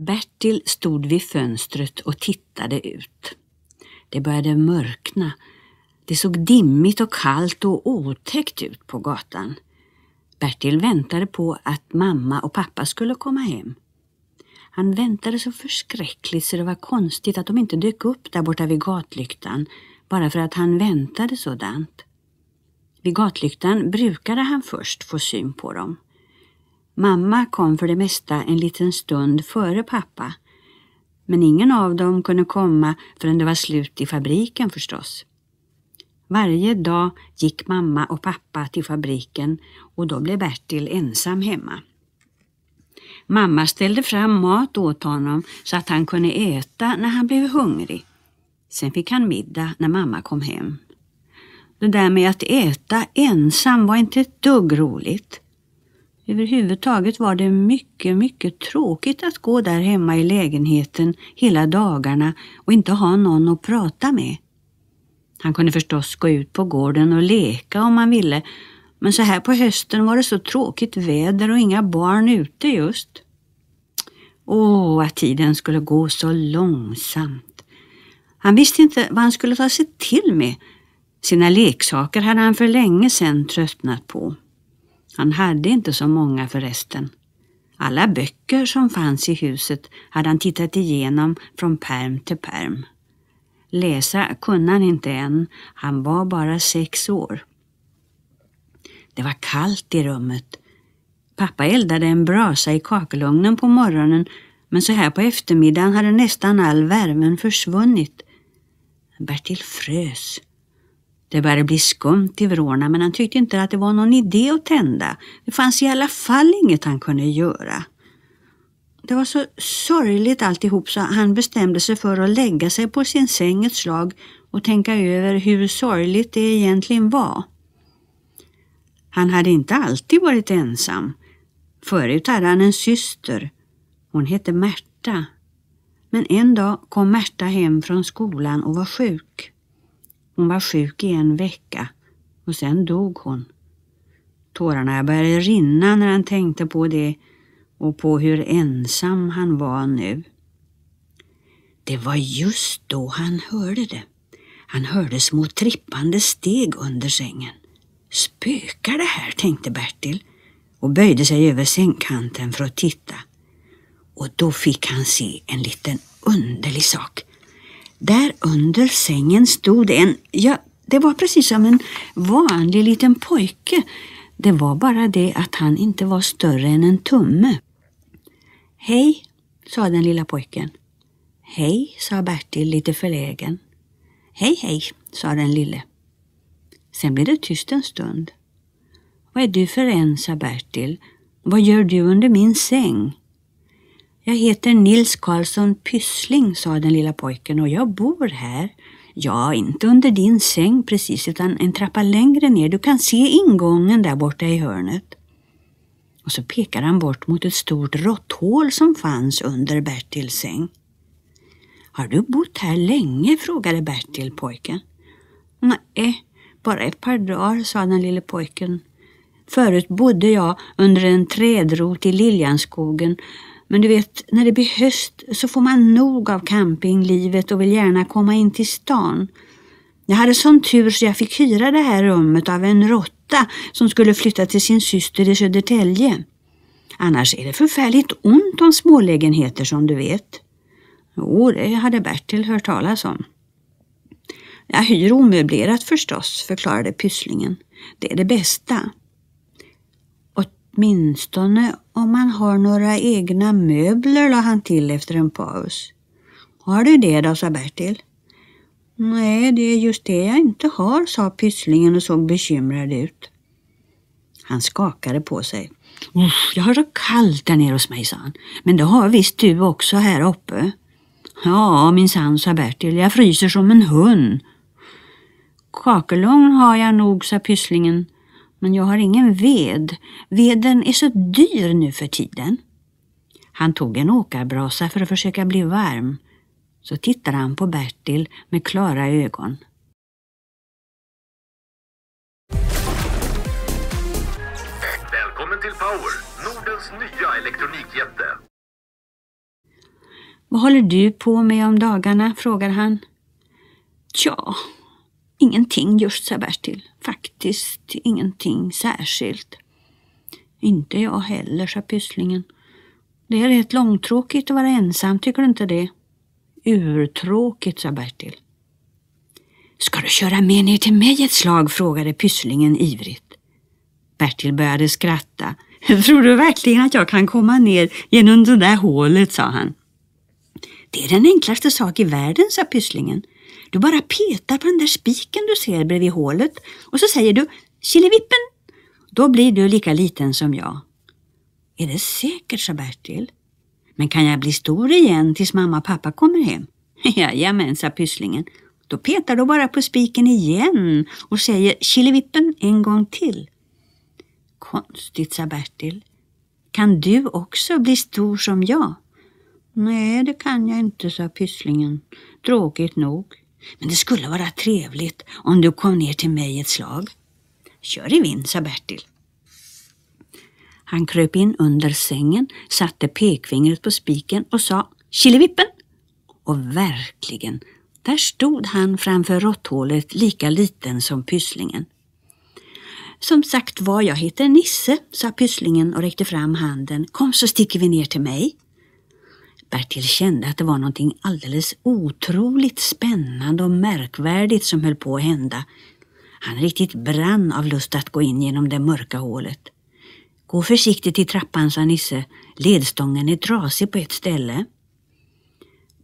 Bertil stod vid fönstret och tittade ut. Det började mörkna. Det såg dimmigt och kallt och otäckt ut på gatan. Bertil väntade på att mamma och pappa skulle komma hem. Han väntade så förskräckligt så det var konstigt att de inte dök upp där borta vid gatlyktan bara för att han väntade sådant. Vid gatlyktan brukade han först få syn på dem. Mamma kom för det mesta en liten stund före pappa, men ingen av dem kunde komma förrän det var slut i fabriken förstås. Varje dag gick mamma och pappa till fabriken och då blev Bertil ensam hemma. Mamma ställde fram mat åt honom så att han kunde äta när han blev hungrig. Sen fick han middag när mamma kom hem. Det där med att äta ensam var inte ett dugg roligt. Överhuvudtaget var det mycket, mycket tråkigt att gå där hemma i lägenheten hela dagarna och inte ha någon att prata med. Han kunde förstås gå ut på gården och leka om han ville, men så här på hösten var det så tråkigt väder och inga barn ute just. Åh, att tiden skulle gå så långsamt. Han visste inte vad han skulle ta sig till med. Sina leksaker hade han för länge sedan tröttnat på. Han hade inte så många förresten. Alla böcker som fanns i huset hade han tittat igenom från perm till perm. Läsa kunde han inte än, han var bara sex år. Det var kallt i rummet. Pappa eldade en brasa i kakelugnen på morgonen men så här på eftermiddagen hade nästan all värmen försvunnit. Bertil frös. Det började bli skumt i vrårna men han tyckte inte att det var någon idé att tända. Det fanns i alla fall inget han kunde göra. Det var så sorgligt alltihop så han bestämde sig för att lägga sig på sin säng ett slag och tänka över hur sorgligt det egentligen var. Han hade inte alltid varit ensam. Förut hade han en syster. Hon hette Märta. Men en dag kom Märta hem från skolan och var sjuk. Hon var sjuk i en vecka och sen dog hon. Tårarna började rinna när han tänkte på det och på hur ensam han var nu. Det var just då han hörde det. Han hörde små trippande steg under sängen. Spökar det här, tänkte Bertil och böjde sig över sängkanten för att titta. Och då fick han se en liten underlig sak. Där under sängen stod en, ja, det var precis som en vanlig liten pojke. Det var bara det att han inte var större än en tumme. Hej, sa den lilla pojken. Hej, sa Bertil lite förlägen. Hej, hej, sa den lille. Sen blev det tyst en stund. Vad är du för en, sa Bertil. Vad gör du under min säng? Jag heter Nils Karlsson Pyssling, sa den lilla pojken och jag bor här. Ja, inte under din säng precis, utan en trappa längre ner. Du kan se ingången där borta i hörnet. Och så pekar han bort mot ett stort råtthål som fanns under Bertils säng. Har du bott här länge? frågade Bertil pojken. Nej, bara ett par dagar, sa den lille pojken. Förut bodde jag under en trädrot i Liljanskogen men du vet, när det blir höst så får man nog av campinglivet och vill gärna komma in till stan. Jag hade sån tur så jag fick hyra det här rummet av en råtta som skulle flytta till sin syster i Södertälje. Annars är det förfärligt ont om smålägenheter som du vet. Jo, det hade Bertil hört talas om. Jag hyr omöblerat förstås, förklarade Pysslingen. Det är det bästa. Åtminstone om man har några egna möbler, la han till efter en paus. Har du det då, sa Bertil. Nej, det är just det jag inte har, sa Pysslingen och såg bekymrad ut. Han skakade på sig. Usch, jag har så kallt där nere hos mig, sa han. Men det har visst du också här uppe. Ja, minsann, sa Bertil. Jag fryser som en hund. Kakelugn har jag nog, sa Pysslingen men jag har ingen ved. Veden är så dyr nu för tiden. Han tog en åkarbrasa för att försöka bli varm. Så tittade han på Bertil med klara ögon. Välkommen till Power, Nordens nya elektronikjätte. Vad håller du på med om dagarna? frågar han. Tja, ingenting just så värst till. Faktiskt ingenting särskilt. Inte jag heller, sa Pysslingen. Det är rätt långtråkigt att vara ensam, tycker du inte det? Urtråkigt, sa Bertil. Ska du köra med ner till mig ett slag? frågade Pysslingen ivrigt. Bertil började skratta. Tror du verkligen att jag kan komma ner genom det där hålet, sa han. Det är den enklaste sak i världen, sa Pysslingen. Du bara petar på den där spiken du ser bredvid hålet och så säger du Killevippen! Då blir du lika liten som jag. Är det säkert, sa Bertil. Men kan jag bli stor igen tills mamma och pappa kommer hem? Jajamän, sa Pysslingen. Då petar du bara på spiken igen och säger Killevippen en gång till. Konstigt, sa Bertil. Kan du också bli stor som jag? Nej, det kan jag inte, sa Pysslingen. Tråkigt nog. Men det skulle vara trevligt om du kom ner till mig ett slag. Kör i vind, sa Bertil. Han kröp in under sängen, satte pekfingret på spiken och sa Killevippen! Och verkligen, där stod han framför råtthålet lika liten som Pysslingen. Som sagt var, jag heter Nisse, sa Pysslingen och räckte fram handen. Kom så sticker vi ner till mig. Bertil kände att det var någonting alldeles otroligt spännande och märkvärdigt som höll på att hända. Han riktigt brann av lust att gå in genom det mörka hålet. Gå försiktigt i trappan, sa Nisse. Ledstången är trasig på ett ställe.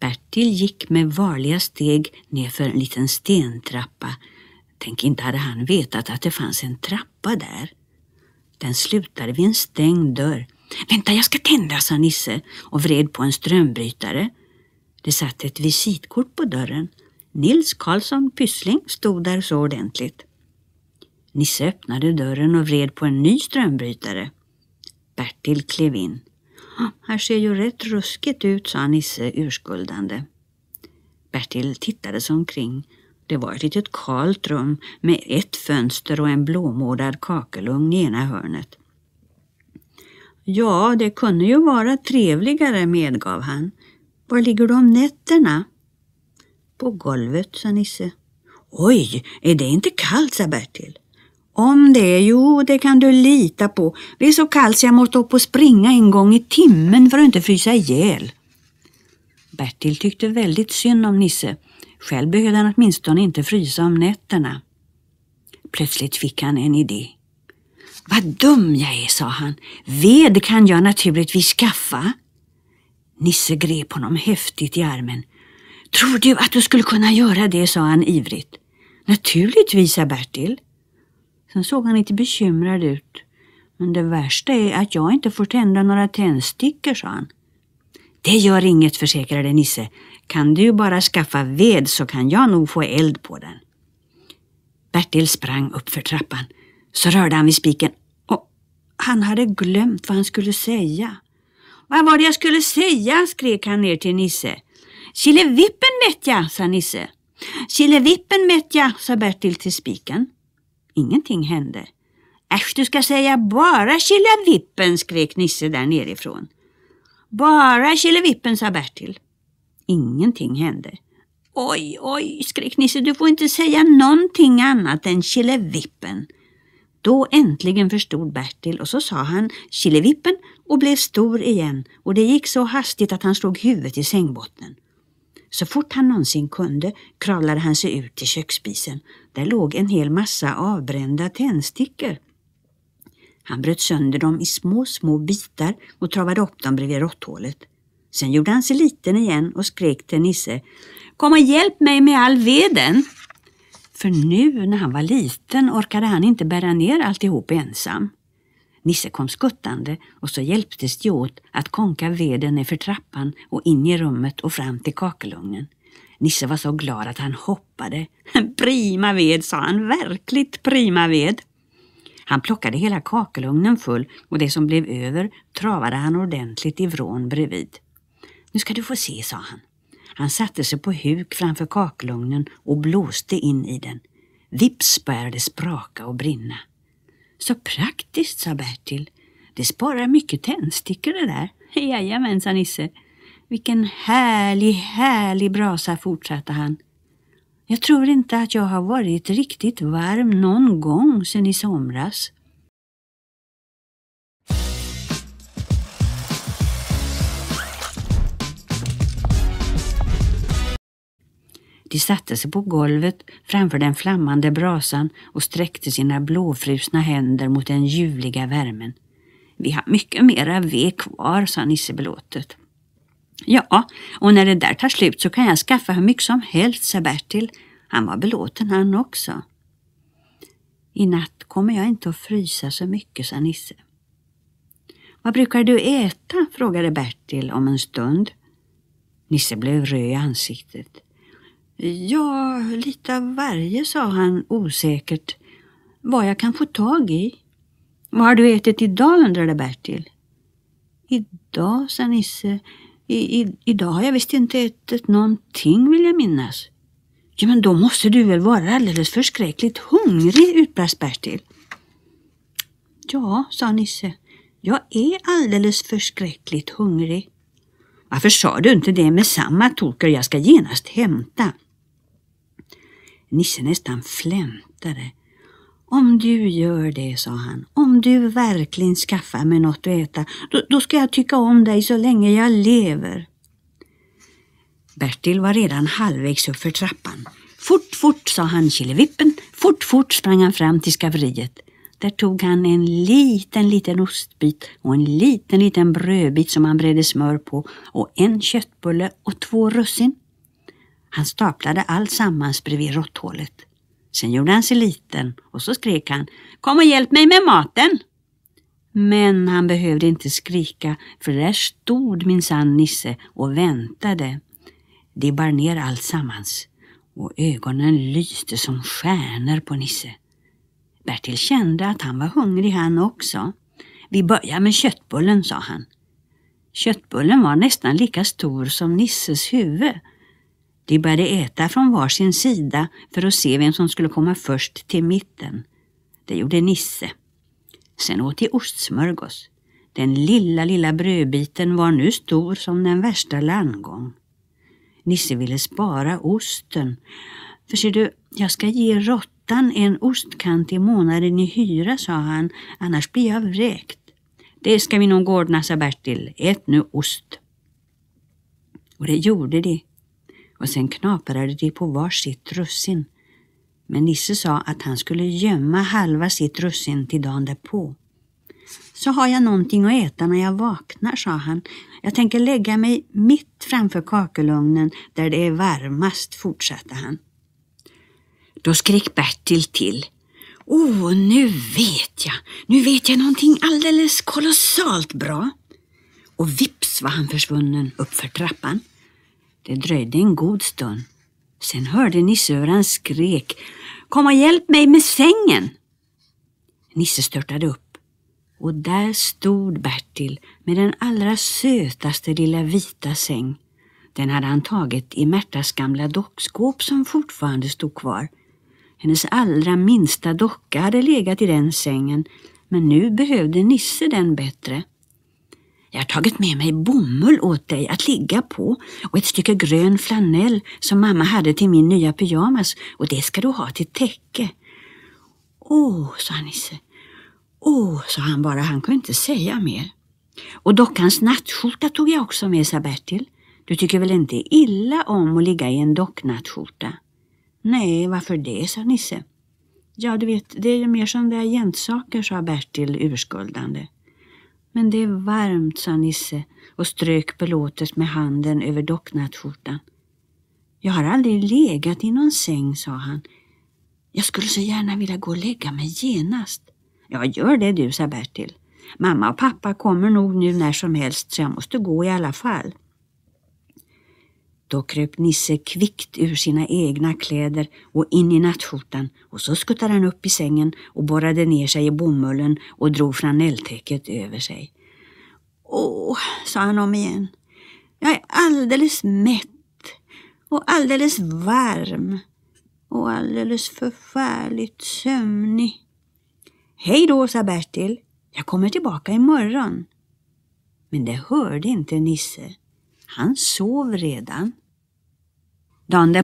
Bertil gick med varliga steg nedför en liten stentrappa. Tänk inte hade han vetat att det fanns en trappa där. Den slutade vid en stängd dörr Vänta, jag ska tända, sa Nisse och vred på en strömbrytare. Det satt ett visitkort på dörren. Nils Karlsson Pyssling stod där så ordentligt. Nisse öppnade dörren och vred på en ny strömbrytare. Bertil klev in. Ah, här ser ju rätt ruskigt ut, sa Nisse urskuldande. Bertil tittade sig omkring. Det var ett litet kalt rum med ett fönster och en blåmålad kakelugn i ena hörnet. Ja, det kunde ju vara trevligare, medgav han. Var ligger du om nätterna? På golvet, sa Nisse. Oj, är det inte kallt, sa Bertil. Om det, jo, det kan du lita på. Det är så kallt så jag måste upp och springa en gång i timmen för att inte frysa ihjäl. Bertil tyckte väldigt synd om Nisse. Själv behövde han åtminstone inte frysa om nätterna. Plötsligt fick han en idé. Vad dum jag är, sa han. Ved kan jag naturligtvis skaffa. Nisse grep honom häftigt i armen. Tror du att du skulle kunna göra det, sa han ivrigt. Naturligtvis, sa Bertil. Sen såg han lite bekymrad ut. Men det värsta är att jag inte får tända några tändstickor, sa han. Det gör inget, försäkrade Nisse. Kan du bara skaffa ved så kan jag nog få eld på den. Bertil sprang upp för trappan. Så rörde han vid spiken och han hade glömt vad han skulle säga. Vad var det jag skulle säga? skrek han ner till Nisse. Killevippen mätt jag, sa Nisse. Killevippen mätt jag, sa Bertil till spiken. Ingenting hände. Äsch, du ska säga bara killevippen, skrek Nisse där nerifrån. Bara killevippen, sa Bertil. Ingenting hände. Oj, oj, skrek Nisse, du får inte säga någonting annat än killevippen. Då äntligen förstod Bertil och så sa han killevippen och blev stor igen och det gick så hastigt att han slog huvudet i sängbotten. Så fort han någonsin kunde kravlade han sig ut till köksspisen. Där låg en hel massa avbrända tändstickor. Han bröt sönder dem i små, små bitar och travade upp dem bredvid råtthålet. Sen gjorde han sig liten igen och skrek till Nisse. Kom och hjälp mig med all veden! För nu när han var liten orkade han inte bära ner alltihop ensam. Nisse kom skuttande och så hjälptes de åt att konka veden nerför trappan och in i rummet och fram till kakelugnen. Nisse var så glad att han hoppade. Prima ved, sa han, verkligt prima ved. Han plockade hela kakelugnen full och det som blev över travade han ordentligt i vrån bredvid. Nu ska du få se, sa han. Han satte sig på huk framför kakelugnen och blåste in i den. Vips började det spraka och brinna. Så praktiskt, sa Bertil. Det sparar mycket tändstickor det där. Jajamän, sa Nisse. Vilken härlig, härlig brasa, fortsatte han. Jag tror inte att jag har varit riktigt varm någon gång sedan i somras. De satte sig på golvet framför den flammande brasan och sträckte sina blåfrusna händer mot den ljuvliga värmen. Vi har mycket mera ved kvar, sa Nisse belåtet. Ja, och när det där tar slut så kan jag skaffa hur mycket som helst, sa Bertil. Han var belåten han också. I natt kommer jag inte att frysa så mycket, sa Nisse. Vad brukar du äta? frågade Bertil om en stund. Nisse blev röd i ansiktet. Ja, lite av varje, sa han osäkert. Vad jag kan få tag i. Vad har du ätit idag, undrade Bertil. Idag, sa Nisse. I, i, idag har jag visst inte ätit någonting, vill jag minnas. Ja, men då måste du väl vara alldeles förskräckligt hungrig, utbrast Bertil. Ja, sa Nisse. Jag är alldeles förskräckligt hungrig. Varför sa du inte det med samma Toker? Jag ska genast hämta. Nisse nästan flämtade. Om du gör det, sa han, om du verkligen skaffar mig något att äta, då, då ska jag tycka om dig så länge jag lever. Bertil var redan halvvägs upp för trappan. Fort, fort, sa han Killevippen. Fort, fort sprang han fram till skafferiet. Där tog han en liten, liten ostbit och en liten, liten brödbit som han bredde smör på och en köttbulle och två russin. Han staplade allt sammans bredvid råtthålet. Sen gjorde han sig liten och så skrek han Kom och hjälp mig med maten! Men han behövde inte skrika för där stod minsann Nisse och väntade. De bar ner allt sammans och ögonen lyste som stjärnor på Nisse. Bertil kände att han var hungrig han också. Vi börjar med köttbullen, sa han. Köttbullen var nästan lika stor som Nisses huvud de började äta från varsin sida för att se vem som skulle komma först till mitten. Det gjorde Nisse. Sen åt de ostsmörgås. Den lilla, lilla brödbiten var nu stor som den värsta landgång. Nisse ville spara osten. För ser du, jag ska ge råttan en ostkant i månaden i hyra, sa han, annars blir jag vräkt. Det ska vi nog ordna, sa Bertil. Ät nu ost. Och det gjorde de och sen knaprade de på var sitt russin. Men Nisse sa att han skulle gömma halva sitt russin till dagen därpå. Så har jag någonting att äta när jag vaknar, sa han. Jag tänker lägga mig mitt framför kakelugnen där det är varmast, fortsatte han. Då skrek Bertil till. Åh, oh, nu vet jag! Nu vet jag någonting alldeles kolossalt bra! Och vips var han försvunnen uppför trappan. Det dröjde en god stund. Sen hörde Nisse hur han skrek Kom och hjälp mig med sängen! Nisse störtade upp och där stod Bertil med den allra sötaste lilla vita säng. Den hade han tagit i Märtas gamla dockskåp som fortfarande stod kvar. Hennes allra minsta docka hade legat i den sängen men nu behövde Nisse den bättre. Jag har tagit med mig bomull åt dig att ligga på och ett stycke grön flanell som mamma hade till min nya pyjamas och det ska du ha till täcke. Åh, sa Nisse. Åh, sa han bara, han kunde inte säga mer. Och dockans nattskjorta tog jag också med, sa Bertil. Du tycker väl inte illa om att ligga i en docknattskjorta? Nej, varför det, sa Nisse. Ja, du vet, det är ju mer sån där jäntsaker, sa Bertil urskuldande. Men det är varmt, sa Nisse och strök belåtet med handen över docknattskjortan. Jag har aldrig legat i någon säng, sa han. Jag skulle så gärna vilja gå och lägga mig genast. Ja, gör det du, sa Bertil. Mamma och pappa kommer nog nu när som helst så jag måste gå i alla fall. Då kröp Nisse kvickt ur sina egna kläder och in i nattskjortan och så skuttade han upp i sängen och borrade ner sig i bomullen och drog flanelltäcket över sig. Åh, sa han om igen. Jag är alldeles mätt och alldeles varm och alldeles förfärligt sömnig. Hej då, sa Bertil. Jag kommer tillbaka imorgon. Men det hörde inte Nisse. Han sov redan dagen